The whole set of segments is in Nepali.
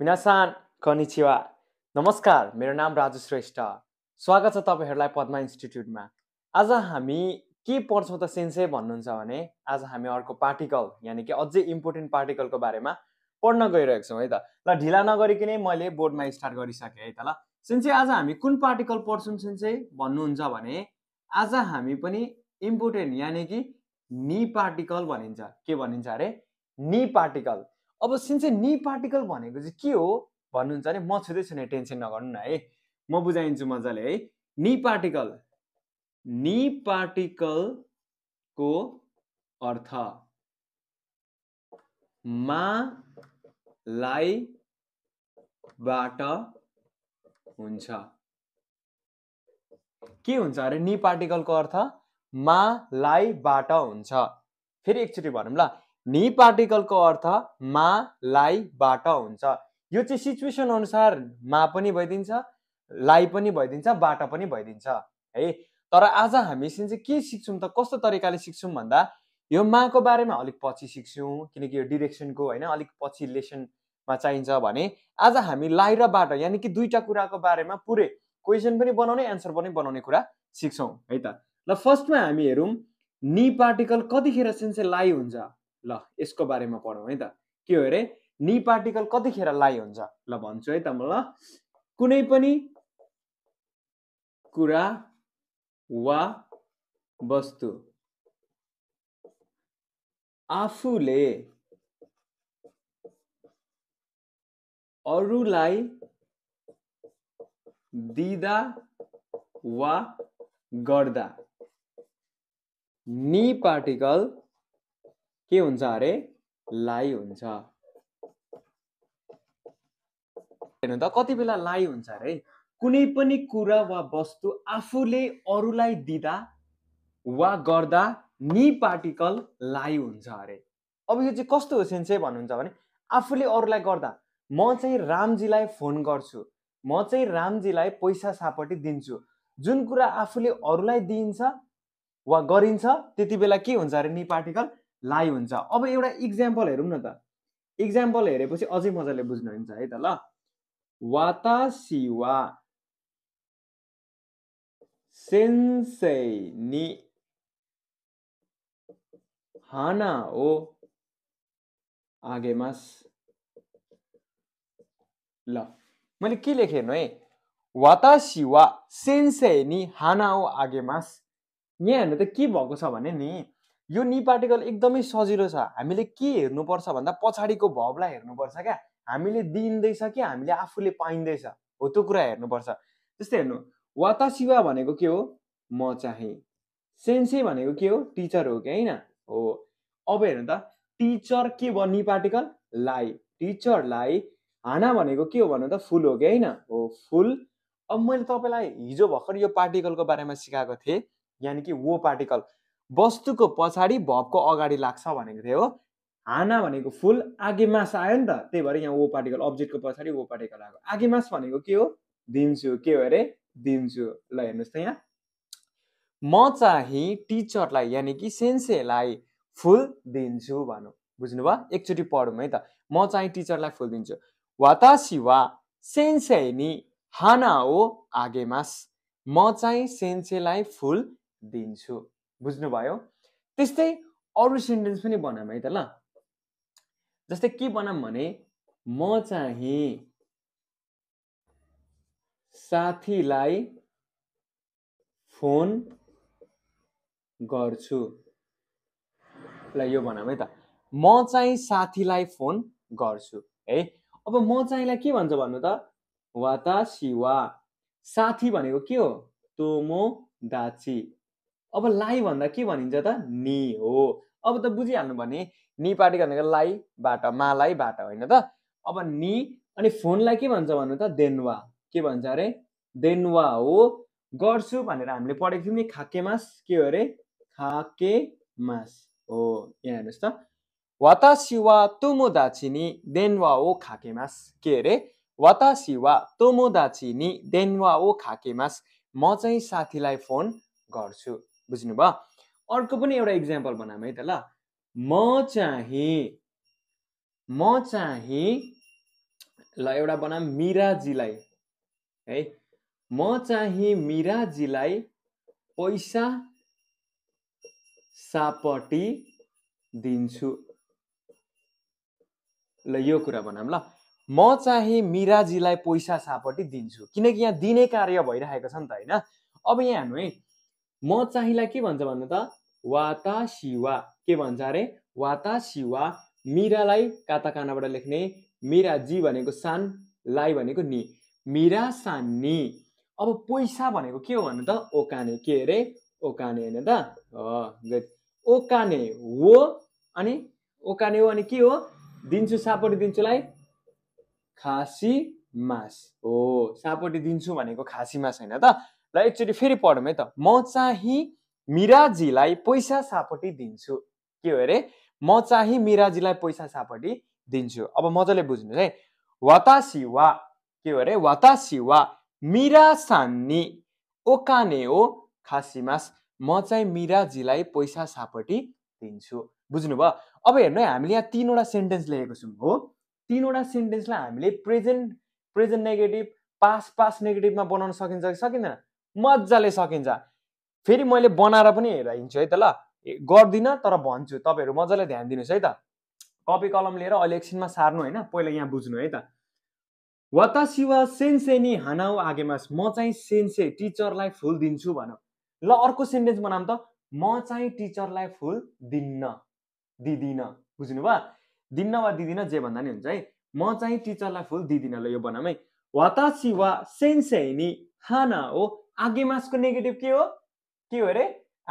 मिनासान कनिचिवा नमस्कार मेरो नाम राजु श्रेष्ठ स्वागत छ तपाईँहरूलाई पद्मा इन्स्टिट्युटमा आज हामी के पढ्छौँ त सेन्से भन्नुहुन्छ भने आज हामी अर्को पार्टिकल यानि कि अझै इम्पोर्टेन्ट पार्टिकलको बारेमा पढ्न गइरहेको छौँ है त ल ढिला नगरिकनै मैले बोर्डमा स्टार्ट गरिसकेँ है त ल सेन्से आज हामी कुन पार्टिकल पढ्छौँ सेन्से भन्नुहुन्छ भने आज हामी पनि इम्पोर्टेन्ट यानि कि नि पार्टिकल भनिन्छ के भनिन्छ अरे नि पार्टिकल अब सिन चाहिँ नि पार्टिकल भनेको चाहिँ के हो भन्नुहुन्छ भने म छुँदैछु नि टेन्सन नगर्नु न है म बुझाइदिन्छु मजाले है नि पार्टिकल नि पार्टिकलको अर्थ मा लाई बाट हुन्छ के हुन्छ अरे नि पार्टिकलको अर्थ मा लाई बाट हुन्छ फेरि एकचोटि भनौँ ल नि पार्टिकलको अर्थ मा लाईबाट हुन्छ यो चाहिँ सिचुएसन अनुसार मा पनि भइदिन्छ लाई पनि भइदिन्छ बाट पनि भइदिन्छ है तर आज हामी चाहिँ के सिक्छौँ त कस्तो तरिकाले सिक्छौँ भन्दा यो माको बारेमा अलिक पछि सिक्छौँ किनकि यो डिरेक्सनको होइन अलिक पछि लेसनमा चाहिन्छ भने आज हामी लाइ र बाट यानि कि दुईवटा कुराको बारेमा पुरै क्वेसन पनि बनाउने एन्सर पनि बनाउने कुरा सिक्छौँ है त ल फर्स्टमा हामी हेरौँ नि पार्टिकल कतिखेर चाहिँ लाइ हुन्छ ल यसको बारेमा पढौँ है त के हो अरे नि पार्टिकल कतिखेर लाइ हुन्छ ल भन्छु है त म ल कुनै पनि कुरा वा वस्तु आफूले अरूलाई दिदा वा गर्दा नि पार्टिकल के हुन्छ अरे लाई हुन्छ हेर्नु त कति बेला लाई हुन्छ अरे कुनै पनि कुरा वा वस्तु आफूले अरूलाई दिँदा वा गर्दा नि पार्टिकल लाई हुन्छ अरे अब यो चाहिँ कस्तो हो सेन्से भन्नुहुन्छ भने आफूले अरूलाई गर्दा म चाहिँ रामजीलाई फोन गर्छु म चाहिँ रामजीलाई पैसा सापट्टि दिन्छु जुन कुरा आफूले अरूलाई दिइन्छ वा गरिन्छ त्यति बेला के हुन्छ अरे नि पार्टिकल लाई हुन्छ अब एउटा इक्जाम्पल हेरौँ न त इक्जाम्पल हेरेपछि अझै मजाले बुझ्नुहुन्छ है त ल वाता सिवा सेन्सै नि हाना ओ आगेमास ल मैले के लेखेँ है वाता सिवा सेन्सै नि हाना ओ आगेमास यहाँ हेर्नु त के भएको छ भने नि यो नि पार्टिकल एकदमै सजिलो छ हामीले के हेर्नुपर्छ भन्दा पछाडिको भवलाई हेर्नुपर्छ क्या हामीले दिइँदैछ कि हामीले आफूले पाइँदैछ हो त्यो कुरा हेर्नुपर्छ त्यस्तै हेर्नु वातासिवा भनेको के हो म चाहिँ सेन्से भनेको के हो टिचर हो कि होइन हो अब हेर्नु त टिचर के भयो नि पार्टिकल लाई टिचरलाई हाना भनेको के हो भन्नु त फुल हो कि होइन हो फुल अब मैले तपाईँलाई हिजो भर्खर यो पार्टिकलको बारेमा सिकाएको थिएँ यानि कि वो पार्टिकल वस्तुको पछाडि भवको अगाडि लाग्छ भनेको थियो हो हाना भनेको फुल आगेमास आयो नि त त्यही भएर यहाँ ओ पार्टिकल अब्जेक्टको पछाडि ओ पार्टिकल आएको आगेमास भनेको के हो दिन्छु के हो अरे दिन्छु ल हेर्नुहोस् त यहाँ म चाहिँ टिचरलाई यानि कि सेन्सेलाई फुल दिन्छु भनौँ बुझ्नुभयो एकचोटि पढौँ है त म चाहिँ टिचरलाई फुल दिन्छु वातासी वा सेन्से नि हाना हो आगेमास म चाहिँ सेन्सेलाई फुल दिन्छु बुझ्नुभयो त्यस्तै अरू सेन्टेन्स पनि बनाऊँ है त ल जस्तै के बनाऊँ भने म चाहिँ साथीलाई फोन गर्छु ल यो भनौँ है त म चाहिँ साथीलाई फोन गर्छु है अब म चाहिँलाई के भन्छ भन्नु त वाता सिवा साथी भनेको के हो तोमो दाची अब लाई भन्दा के भनिन्छ त नि हो अब त बुझिहाल्नु भने नि पार्टी भनेको मालाई बाट होइन त अब नि अनि फोनलाई के भन्छ भन्नु त देनवा के भन्छ अरे देनवा हो गर्छु भनेर हामीले पढेको थियौँ नि खाके मास के हो अरे खाके मास हो यहाँ हेर्नुहोस् त वाता सिवा तोमो दाचिनी देनवा ओ खाके मास के अरे वाता सिवा तोमो दाचिनी देनवा ओ खाके मास म चाहिँ साथीलाई फोन गर्छु बुझ्नु भयो अर्को पनि एउटा इक्जाम्पल बनाऊँ है त ल म चाहिँ म चाहिँ ल एउटा बनाऊँ मिराजीलाई है म चाहिँ मिराजीलाई पैसा सापटी दिन्छु ल यो कुरा बनाऊँ ल म चाहिँ मिराजीलाई पैसा सापटी दिन्छु किनकि यहाँ दिने कार्य भइरहेको छ नि त होइन अब यहाँ हेर्नु है म चाहिँलाई के भन्छ भन्नु त वाता शिवा के भन्छ अरे वाता शिवा मिरालाई काताकानाबाट लेख्ने मिरा जी भनेको सान लाई भनेको नि मिरा सान नि अब पैसा भनेको के हो भन्नु त ओकाने के अरे ओकाने होइन त ओकाने हो अनि ओकाने हो अनि के हो दिन्छु सापट्टि दिन्छुलाई खासी मास हो सापट्टि दिन्छु भनेको खासी मास होइन त ल एकचोटि फेरि पढौँ है त म चाहिँ मिराजीलाई पैसा सापट्टि दिन्छु के हो अरे म चाहिँ मिराजीलाई पैसा सापट्टि दिन्छु अब मजाले बुझ्नुहोस् है वातासी वा के हो अरे वातासी वा मिरासान्नी ओकाने ओ खासिमास म चाहिँ मिराजीलाई पैसा सापट्टि दिन्छु बुझ्नु बुझ्नुभयो अब हेर्नु है हामीले यहाँ तिनवटा सेन्टेन्स लेखेको छौँ हो तिनवटा सेन्टेन्सलाई हामीले present present negative past past नेगेटिभमा बनाउन सकिन्छ कि सकिँदैन मजाले सकिन्छ फेरि मैले बनाएर पनि हेरेर हिँड्छु है त ल गर्दिनँ तर भन्छु तपाईँहरू मजाले ध्यान दिनुहोस् है त कपी कलम लिएर अहिले एकछिनमा सार्नु होइन पहिला यहाँ बुझ्नु है त वातासिवा सेन्से सेन्सेनी हानाउ आगेमास म चाहिँ सेन्से टिचरलाई फुल दिन्छु भन ल अर्को सेन्टेन्स बनाऊँ त म चाहिँ टिचरलाई फुल दिन्न दिदिनँ बुझ्नु भयो दिन्न वा दिदिनँ जे भन्दा नि हुन्छ है म चाहिँ टिचरलाई फुल दिदिनँ ल यो बनाऊँ है वातासिवा सेन्से सेन्सेनी हाना ओ आगे मासको नेगेटिभ के हो के हो अरे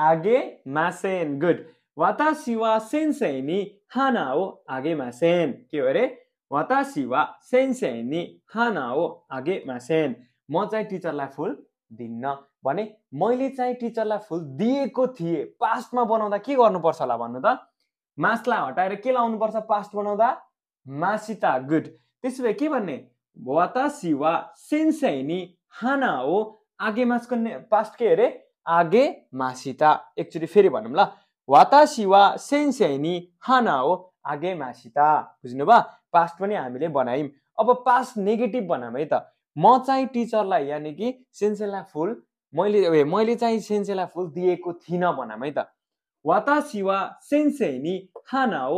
आगे मासेन गुड वाता सिवा सेन्सेनी हाना हो आगे मासेन के हो अरे वाता सिवा सेन्सेनी हाना हो आगे मासेन म चाहिँ टिचरलाई फुल दिन्न भने मैले चाहिँ टिचरलाई फुल दिएको थिएँ पास्टमा बनाउँदा के गर्नुपर्छ होला भन्नु त मासलाई हटाएर के लाउनुपर्छ पास्ट बनाउँदा मासिता गुड त्यसो भए के भन्ने वाता सिवा सेन्सेनी हाना हो आगे मास्कने पास्ट के अरे आगे मासिता एकचोटि फेरि भनौँ ल वातासी वा सेन्सेनी हाना हो आगे मासिता भयो पास्ट पनि हामीले बनायौँ अब पास्ट नेगेटिभ भनौँ है त म चाहिँ टिचरलाई यानि कि सेन्सेला फुल मैले ए मैले चाहिँ सेन्सेला फुल दिएको थिइनँ भनौँ है त वातासी वा सेन्सेनी हाना हो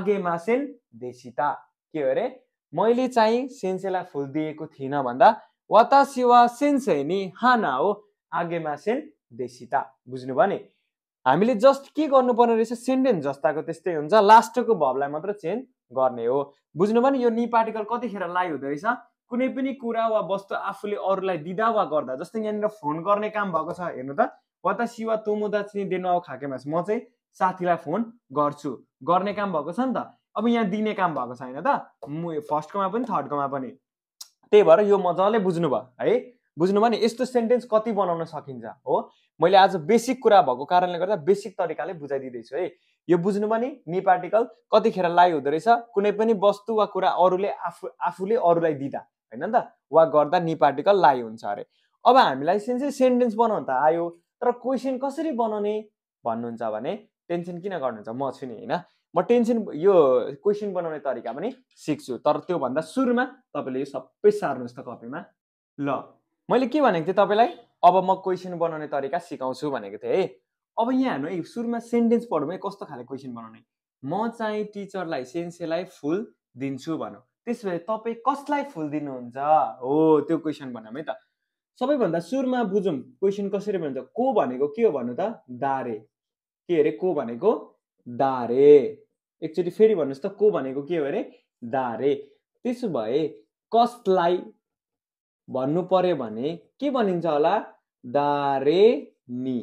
आगे मासेन देशिता के अरे मैले चाहिँ सेन्सेला फुल दिएको थिइनँ भन्दा वातासी वा सेन्सै नि हाना हो आगेमा सेन देशिता बुझ्नुभयो नि हामीले जस्ट के गर्नुपर्ने रहेछ सेन्टेन्स जस्ताको त्यस्तै हुन्छ लास्टको भवलाई मात्र चेन्ज गर्ने हो बुझ्नुभयो नि यो नि पार्टिकल कतिखेर लाइ हुँदो रहेछ कुनै पनि कुरा वा वस्तु आफूले अरूलाई दिँदा वा गर्दा जस्तै यहाँनिर फोन गर्ने काम भएको छ हेर्नु त वाता सिवा तोमुदा चाहिँ दिनु आऊ खाकेमा म चाहिँ साथीलाई फोन गर्छु गर्ने काम भएको छ नि त अब यहाँ दिने काम भएको छैन त म फर्स्टकोमा पनि थर्डकोमा पनि त्यही भएर यो मजाले बुझ्नु भयो है बुझ्नु भयो नि यस्तो सेन्टेन्स कति बनाउन सकिन्छ हो मैले आज बेसिक कुरा भएको कारणले गर्दा बेसिक तरिकाले बुझाइदिँदैछु है यो बुझ्नु भने नि पार्टिकल कतिखेर लाइ हुँदो रहेछ कुनै पनि वस्तु वा कुरा अरूले आफू आफूले अरूलाई दिँदा होइन नि त वा गर्दा नि पार्टिकल लाइ हुन्छ अरे अब हामीलाई सेन्से सेन्टेन्स बनाउनु त आयो तर क्वेसन कसरी बनाउने भन्नुहुन्छ भने टेन्सन किन गर्नुहुन्छ म छु नि होइन म टेन्सन यो क्वेसन बनाउने तरिका पनि सिक्छु तर त्योभन्दा सुरुमा तपाईँले यो सबै सार्नुहोस् त कपीमा ल मैले के भनेको थिएँ तपाईँलाई अब म क्वेसन बनाउने तरिका सिकाउँछु भनेको थिएँ है अब यहाँ हेर्नु है सुरुमा सेन्टेन्स पढौँ है कस्तो खाले क्वेसन बनाउने म चाहिँ टिचरलाई सेन्सेलाई फुल दिन्छु भनौँ त्यसो भए तपाईँ कसलाई फुल दिनुहुन्छ हो त्यो क्वेसन भनौँ है त सबैभन्दा सुरुमा बुझौँ क्वेसन कसरी भन्छ को भनेको के हो भन्नु त दारे के अरे को भनेको दारे एकचोटि फेरि भन्नुहोस् त को भनेको के हो अरे दारे त्यसो भए कसलाई भन्नु पर्यो भने के भनिन्छ होला दारे नि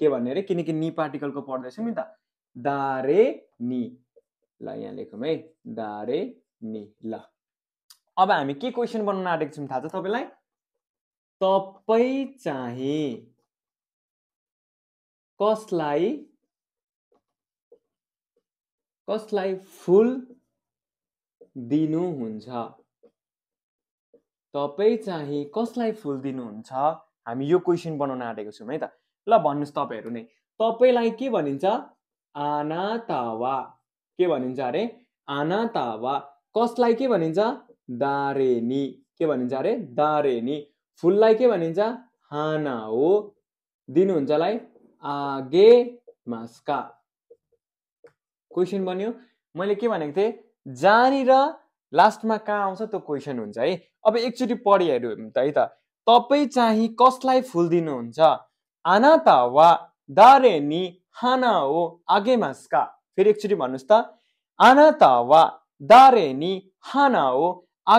के भन्ने अरे किनकि नि पार्टिकलको पढ्दैछौँ नि त दारे नि ल यहाँ लेखौँ है दारे नि ल अब हामी के क्वेसन बनाउन आँटेको छौँ थाहा छ तपाईँलाई तपाईँ चाहिँ कसलाई कसलाई फुल दिनुहुन्छ तपाईँ चाहिँ कसलाई फुल दिनुहुन्छ हामी यो क्वेसन बनाउन आँटेको छौँ है त ल भन्नुहोस् तपाईँहरू नै तपाईँलाई के भनिन्छ आना तावा के भनिन्छ अरे आना तावा कसलाई के भनिन्छ दारेनी के भनिन्छ अरे दारेनी फुललाई के भनिन्छ हाना हो दिनुहुन्छलाई आगे मास्का क्वेसन बन्यो मैले के भनेको थिएँ जहाँनिर लास्टमा कहाँ आउँछ त्यो क्वेसन हुन्छ है अब एकचोटि भने त है त तपाईँ चाहिँ कसलाई फुल दिनुहुन्छ आना त वा दारे नि हाना हो आगे मास्का फेरि एकचोटि भन्नुहोस् त आना त वा दारे नि हाना हो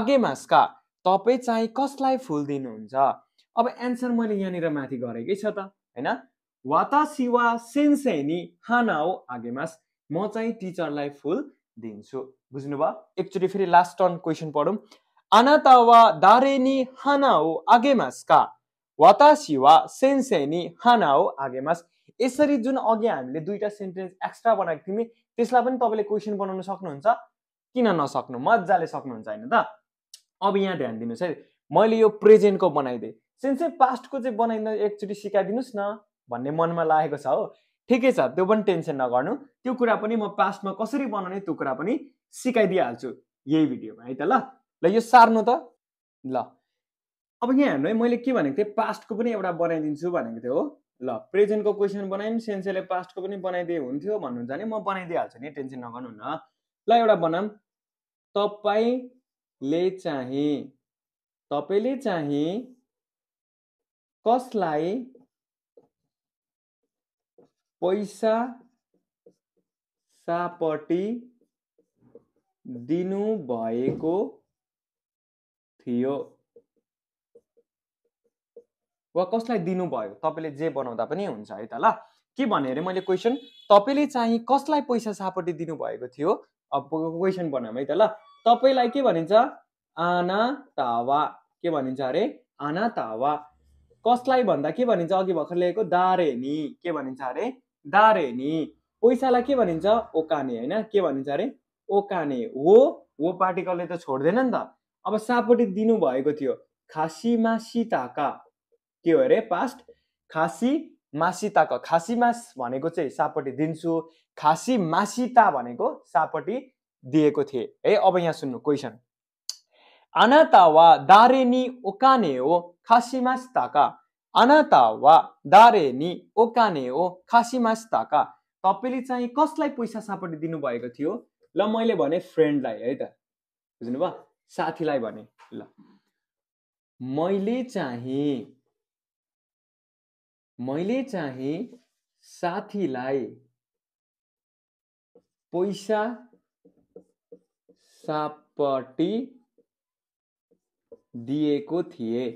आगे मास्का तपाईँ चाहिँ कसलाई फुल दिनुहुन्छ अब एन्सर मैले यहाँनिर माथि गरेकै छ त होइन त सिवा सेन्से नि हाना हो आगेमास म चाहिँ टिचरलाई फुल दिन्छु बुझ्नुभयो एकचोटि फेरि लास्ट टर्न क्वेसन पढौँ आनाता वा दारेनी हाना हो आगेमास का वातासी वा सेन्सेनी हाना हो आगेमास यसरी जुन अघि हामीले दुईवटा सेन्टेन्स एक्स्ट्रा बनाएको थियौँ नि त्यसलाई पनि तपाईँले क्वेसन बनाउन सक्नुहुन्छ किन नसक्नु मजाले सक्नुहुन्छ होइन त अब यहाँ ध्यान दिनुहोस् है मैले यो प्रेजेन्टको बनाइदिएँ सिन्स पास्टको चाहिँ बनाइदिनु एकचोटि सिकाइदिनुहोस् न भन्ने मनमा लागेको छ हो ठिकै छ त्यो पनि टेन्सन नगर्नु त्यो कुरा पनि म पास्टमा कसरी बनाउने त्यो कुरा पनि सिकाइदिइहाल्छु यही भिडियोमा है त ल ल यो सार्नु त ल अब यहाँ हेर्नु है मैले के भनेको थिएँ पास्टको पनि एउटा बनाइदिन्छु भनेको थिएँ हो ल प्रेजेन्टको क्वेसन बनाएँ पनि सेन्सेले पास्टको पनि बनाइदिए हुन्थ्यो भन्नुहुन्छ भने म बनाइदिइहाल्छु नि टेन्सन नगर्नु न ल एउटा बनाऊँ तपाईँले चाहिँ तपाईँले चाहिँ कसलाई पैसा सापट्टि दिनुभएको थियो वा कसलाई दिनुभयो तपाईँले जे बनाउँदा पनि हुन्छ है त ल के भने अरे मैले क्वेसन तपाईँले चाहिँ कसलाई पैसा सापट्टि दिनुभएको थियो अब क्वेसन बनाऊँ है त ल तपाईँलाई के भनिन्छ आना तावा के भनिन्छ अरे आना तावा कसलाई भन्दा के भनिन्छ अघि भर्खर लेखेको दारेनी के भनिन्छ अरे नि पैसालाई के भनिन्छ ओकाने होइन के भनिन्छ अरे ओकाने हो हो पार्टिकलले त छोड्दैन नि त अब सापट्टि दिनुभएको थियो खासी मासिताका के हो अरे पास्ट खासी मासिताका खासी मास भनेको चाहिँ सापट्टि दिन्छु खासी मासिता भनेको सापट्टि दिएको थिए है अब यहाँ सुन्नु क्वेसन आनाता वा दारेनी ओकाने हो खासी मासिताका あなたは誰にお金を貸しましたか तपाईँले चाहिँ कसलाई पैसा सापट्टि दिनुभएको थियो ल मैले भने फ्रेन्डलाई है त बुझ्नुभयो साथीलाई भने ल मैले चाहिँ मैले चाहिँ साथीलाई पैसा सापटी दिएको थिएँ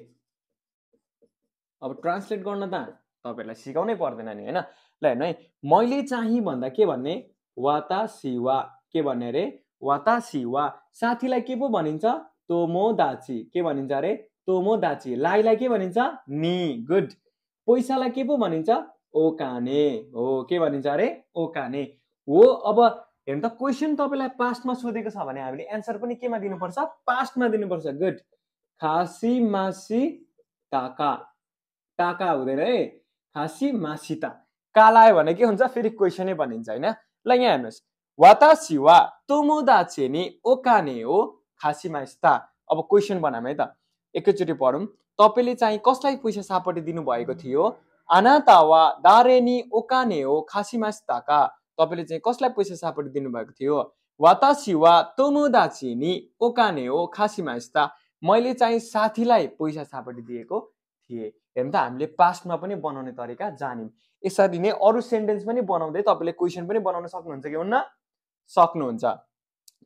अब ट्रान्सलेट गर्न त तपाईँहरूलाई सिकाउनै पर्दैन नि होइन ल हेर्नु है मैले चाहिँ भन्दा के भन्ने वाता सिवा के भन्ने अरे वाता सिवा साथीलाई के पो भनिन्छ तोमो दाची के भनिन्छ अरे तोमो दाची लाईलाई के भनिन्छ नि गुड पैसालाई के पो भनिन्छ ओकाने हो के भनिन्छ अरे ओकाने हो अब हेर्नु त क्वेसन तपाईँलाई पास्टमा सोधेको छ भने हामीले एन्सर पनि केमा दिनुपर्छ पास्टमा दिनुपर्छ गुड खासी मासी काका काका हुँदैन है खासी मासिता आयो भने के हुन्छ फेरि क्वेसनै बनिन्छ होइन ल यहाँ हेर्नुहोस् वाता सिवा तोमोदा छेनी ओकाने हो खासी स्था अब क्वेसन बनाऊँ है त एकैचोटि पढौँ तपाईँले चाहिँ कसलाई पैसा सापट्टि दिनुभएको थियो आनातावा दारेनी ओकाने हो खासीमा का तपाईँले चाहिँ कसलाई पैसा सापट्टि दिनुभएको थियो वाता सिवा तोमोदा छेनी ओकाने हो खासी स्था मैले चाहिँ साथीलाई पैसा सापट्टि दिएको थिए हेर्नु त हामीले पास्टमा पनि बनाउने तरिका जान्यौँ यसरी नै अरू सेन्टेन्स पनि बनाउँदै तपाईँले क्वेसन पनि बनाउन सक्नुहुन्छ कि हुन्न सक्नुहुन्छ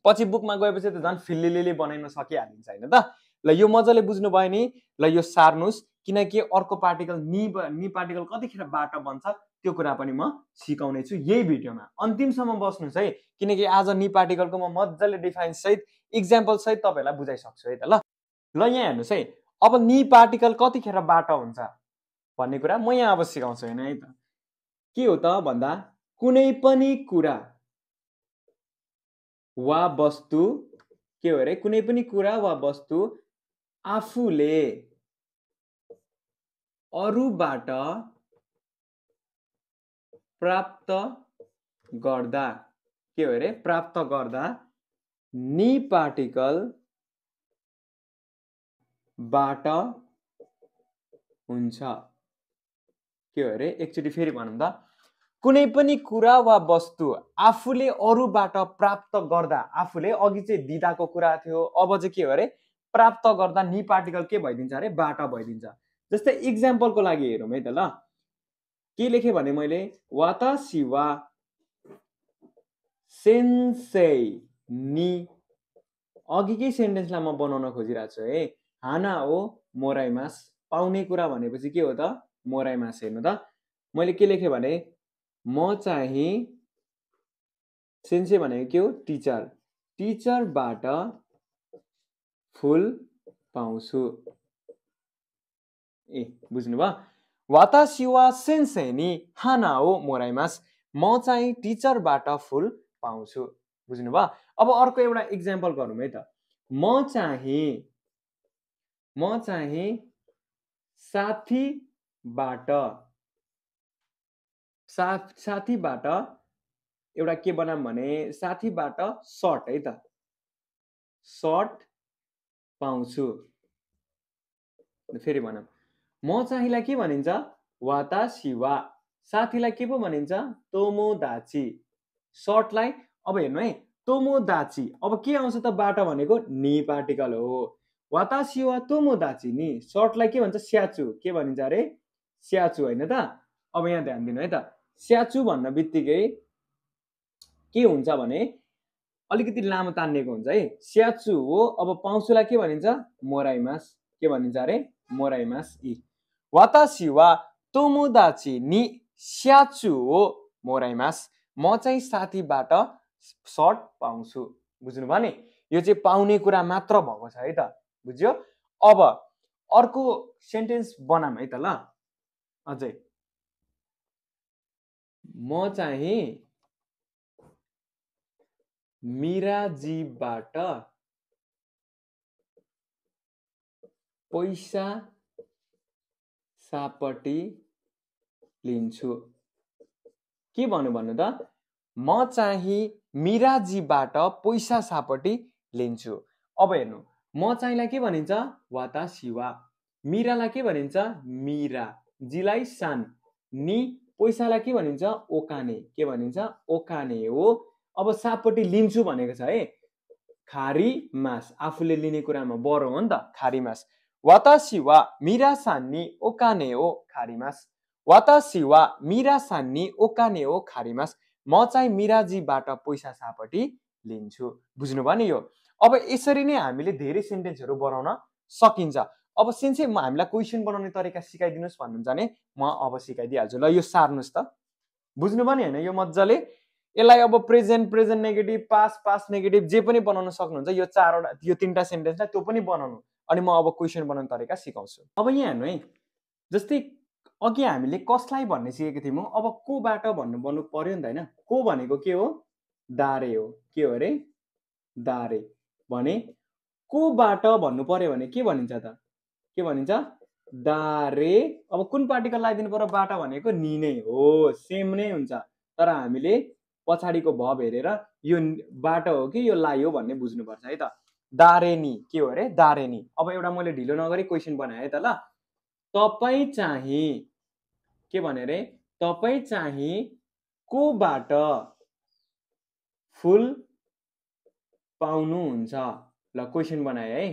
पछि बुकमा गएपछि त झन् फिल्लीले बनाइन सकिहालिन्छ होइन त ल यो मजाले बुझ्नु भयो नि ल यो सार्नुहोस् किनकि अर्को पार्टिकल नि नि पार्टिकल कतिखेर बाटो बन्छ त्यो कुरा पनि म सिकाउने छु यही भिडियोमा अन्तिमसम्म बस्नुहोस् है किनकि आज नि पार्टिकलको म मजाले डिफाइन्स सहित इक्जाम्पल सहित तपाईँहरूलाई बुझाइसक्छु है त ल ल यहाँ हेर्नुहोस् है अब नि पार्टिकल कतिखेर बाटा हुन्छ भन्ने कुरा म यहाँ अब सिकाउँछु होइन है त के हो त भन्दा कुनै पनि कुरा वा वस्तु के हो अरे कुनै पनि कुरा वा वस्तु आफूले अरूबाट प्राप्त गर्दा के हो अरे प्राप्त गर्दा नि पार्टिकल बाट हुन्छ के हो अरे एकचोटि फेरि भनौँ त कुनै पनि कुरा वा वस्तु आफूले अरूबाट प्राप्त गर्दा आफूले अघि चाहिँ दिँदाको कुरा थियो अब चाहिँ के हो अरे प्राप्त गर्दा नि पार्टिकल के भइदिन्छ अरे बाट भइदिन्छ जस्तै इक्जाम्पलको लागि हेरौँ है त ल के लेखेँ भने मैले त सिवा सेन्से नि अघिकै सेन्टेन्सलाई म बनाउन खोजिरहेको छु है हाना हो मोराइमास पाउने कुरा भनेपछि के हो त मोराइमास हेर्नु त मैले के लेखेँ भने म चाहिँ सेन्से भनेको के हो टिचर टिचरबाट फुल पाउँछु ए बुझ्नुभयो वाता सिवा सेन्से नि हाना हो मोराइमास म चाहिँ टिचरबाट फुल पाउँछु बुझ्नुभयो अब अर्को एउटा इक्जाम्पल गरौँ है त म चाहिँ म चाहिँ साथीबाट साथ साथीबाट एउटा के बनाऊँ भने साथीबाट सर्ट है त सर्ट पाउँछु फेरि भनौँ म चाहिँलाई के भनिन्छ वाता शिवा साथीलाई के पो भनिन्छ तोमो दाची सर्टलाई अब हेर्नु है तोमो दाची अब के आउँछ त बाटो भनेको नि पार्टिकल हो वातासी वा तोमो दाची नि सर्टलाई के भन्छ स्याचु के भनिन्छ अरे स्याचु होइन त अब यहाँ ध्यान दिनु है त स्याचु भन्न बित्तिकै के हुन्छ भने अलिकति लामो तान्नेको हुन्छ है स्याचु हो अब पाउँछुलाई के भनिन्छ मोराइमास के भनिन्छ अरे मोराइमास इ वातासी वा तोमो दाची नि स्याचु हो मोराइमास म चाहिँ साथीबाट सर्ट पाउँछु बुझ्नुभयो नि यो चाहिँ पाउने कुरा मात्र भएको छ है त बुझ्यो अब अर्को सेन्टेन्स बनाम है त ल अझै म चाहिँ मिराजीबाट पैसा सापट्टि लिन्छु के भन्नु भन्नु त म चाहिँ मिराजीबाट पैसा सापट्टि लिन्छु अब हेर्नु म चाहिँलाई के भनिन्छ वाता सिवा मिरालाई के भनिन्छ मिरा जीलाई सान नि पैसालाई के भनिन्छ ओकाने के भनिन्छ ओकाने हो अब सापपट्टि लिन्छु भनेको छ है खारी मास आफूले लिने कुरामा बरो हो नि त खारी मास वाता शिवा मिरा सान्नी ओकाने हो खारी मास वाता शिवा मिरा सान्नी ओकाने हो खारी मास म चाहिँ मिराजीबाट पैसा सापट्टि लिन्छु बुझ्नुभयो नि यो अब यसरी नै हामीले धेरै सेन्टेन्सहरू बनाउन सकिन्छ अब सिन्सै म हामीलाई क्वेसन बनाउने तरिका सिकाइदिनुहोस् भन्नुहुन्छ भने म अब सिकाइदिइहाल्छु ल यो सार्नुहोस् त बुझ्नु नि होइन यो मजाले यसलाई अब present present negative past past negative जे पनि बनाउन सक्नुहुन्छ यो चारवटा यो तिनवटा सेन्टेन्सलाई त्यो पनि बनाउनु अनि म अब क्वेसन बनाउने तरिका सिकाउँछु अब यहाँ हेर्नु है जस्तै अघि हामीले कसलाई भन्ने सिकेको थियौँ अब कोबाट भन्नु बन्नु पऱ्यो नि त होइन को भनेको के हो दारे हो के हो अरे दारे भने कोबाट भन्नु पर्यो भने के भनिन्छ त के भनिन्छ दारे अब कुन पार्टिकल लगाइदिनु पर्यो बाट भनेको नि नै हो सेम नै हुन्छ तर हामीले पछाडिको भव हेरेर यो बाटो हो कि यो लायो भन्ने बुझ्नुपर्छ है त दारेनी के हो अरे दारेनी अब एउटा मैले ढिलो नगरी क्वेसन बनाएँ त ल तपाईँ चाहिँ के भने अरे तपाईँ चाहिँ कोबाट फुल पाउनुहुन्छ ल क्वेसन बनाएँ है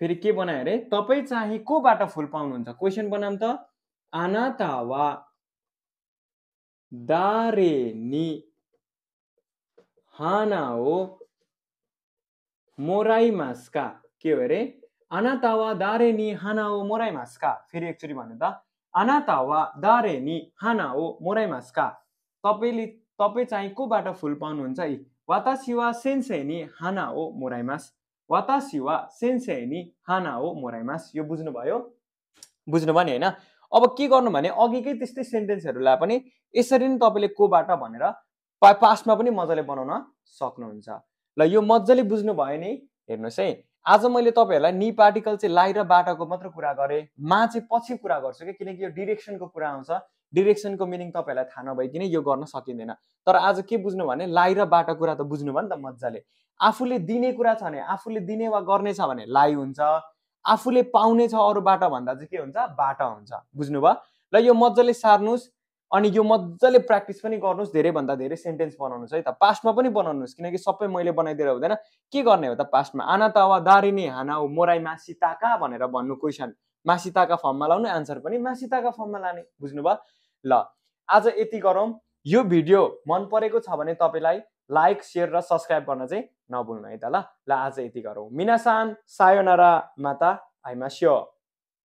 फेरि के बनायो अरे तपाईँ चाहिँ कोबाट फुल पाउनुहुन्छ क्वेसन बनाऊ त आनातावा दारे नि हाना हो मोराई मास्का के हो अरे आनातावा दारे नि हाना हो मोराई मास्का फेरि एकचोटि भन्नु त आनातावा दारे नि हाना हो मोराई मास्का तपाईँले तपाईँ चाहिँ कोबाट फुल पाउनुहुन्छ है वातासिवा सिवा सेन्सेनी हाना हो मोराइमास वाता सिवा सेन्सेनी हाना हो मोराइमास यो बुझ्नुभयो बुझ्नुभयो नि होइन अब के गर्नु भने अघिकै त्यस्तै सेन्टेन्सहरूलाई पनि यसरी नै तपाईँले कोबाट भनेर पा पास्टमा पनि मजाले बनाउन सक्नुहुन्छ ल यो मजाले भयो नि हेर्नुहोस् है आज मैले तपाईँहरूलाई नि पार्टिकल चाहिँ लाइ र बाटाको मात्र कुरा गरेँ मा चाहिँ पछि कुरा गर्छु कि किनकि यो डिरेक्सनको कुरा आउँछ डिरेक्सनको मिनिङ तपाईँहरूलाई थाहा नभइकन यो गर्न सकिँदैन तर आज के बुझ्नु भने लाइ र बाटो कुरा त बुझ्नु भयो नि त मजाले आफूले दिने कुरा छ भने आफूले दिने वा गर्ने छ भने लाइ हुन्छ आफूले पाउने छ अरू बाटो भन्दा चाहिँ के हुन्छ बाटो हुन्छ बुझ्नु बुझ्नुभयो ल यो मजाले सार्नुहोस् अनि यो मजाले प्र्याक्टिस पनि गर्नुहोस् धेरैभन्दा धेरै सेन्टेन्स बनाउनुहोस् है त पास्टमा पनि बनाउनुहोस् किनकि सबै मैले बनाइदिएर हुँदैन के गर्ने हो त पास्टमा आना त वा दारिनी हाना हो मोराई मासिताका भनेर भन्नु क्वेसन मासिताका फर्ममा लाउनु आन्सर पनि मासिताका फर्ममा लाने बुझ्नुभयो ल आज यति गरौँ यो भिडियो मन परेको छ भने तपाईँलाई लाइक सेयर र सब्सक्राइब गर्न चाहिँ नभुल्नु है त ल ल आज यति गरौँ मिनासान सायोनारा माता आइमा स्यो